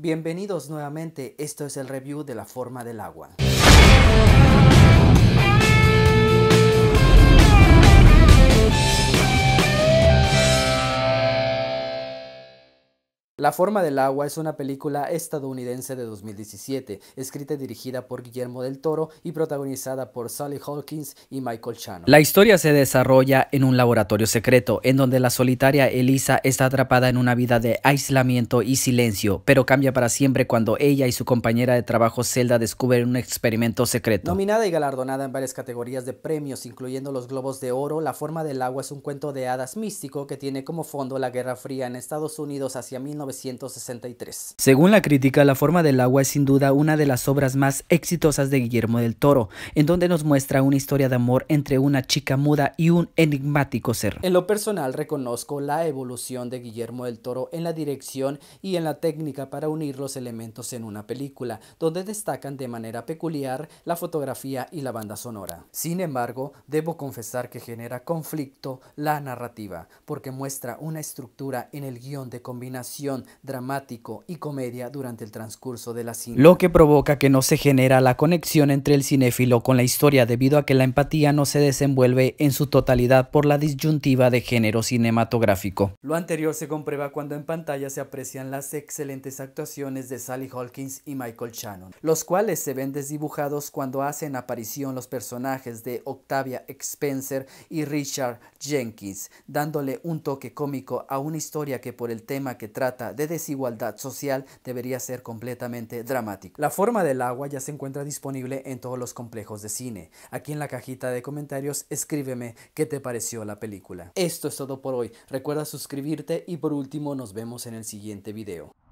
Bienvenidos nuevamente, esto es el review de la forma del agua. La forma del agua es una película estadounidense de 2017, escrita y dirigida por Guillermo del Toro y protagonizada por Sally Hawkins y Michael Shannon. La historia se desarrolla en un laboratorio secreto, en donde la solitaria Elisa está atrapada en una vida de aislamiento y silencio, pero cambia para siempre cuando ella y su compañera de trabajo Zelda descubren un experimento secreto. Nominada y galardonada en varias categorías de premios, incluyendo los Globos de Oro, La forma del agua es un cuento de hadas místico que tiene como fondo la Guerra Fría en Estados Unidos hacia 19 1963. Según la crítica, La forma del agua es sin duda una de las obras más exitosas de Guillermo del Toro, en donde nos muestra una historia de amor entre una chica muda y un enigmático ser. En lo personal, reconozco la evolución de Guillermo del Toro en la dirección y en la técnica para unir los elementos en una película, donde destacan de manera peculiar la fotografía y la banda sonora. Sin embargo, debo confesar que genera conflicto la narrativa, porque muestra una estructura en el guión de combinación dramático y comedia durante el transcurso de la cinta. Lo que provoca que no se genera la conexión entre el cinéfilo con la historia debido a que la empatía no se desenvuelve en su totalidad por la disyuntiva de género cinematográfico. Lo anterior se comprueba cuando en pantalla se aprecian las excelentes actuaciones de Sally Hawkins y Michael Shannon, los cuales se ven desdibujados cuando hacen aparición los personajes de Octavia Spencer y Richard Jenkins, dándole un toque cómico a una historia que por el tema que trata de desigualdad social debería ser completamente dramático. La forma del agua ya se encuentra disponible en todos los complejos de cine. Aquí en la cajita de comentarios escríbeme qué te pareció la película. Esto es todo por hoy. Recuerda suscribirte y por último nos vemos en el siguiente video.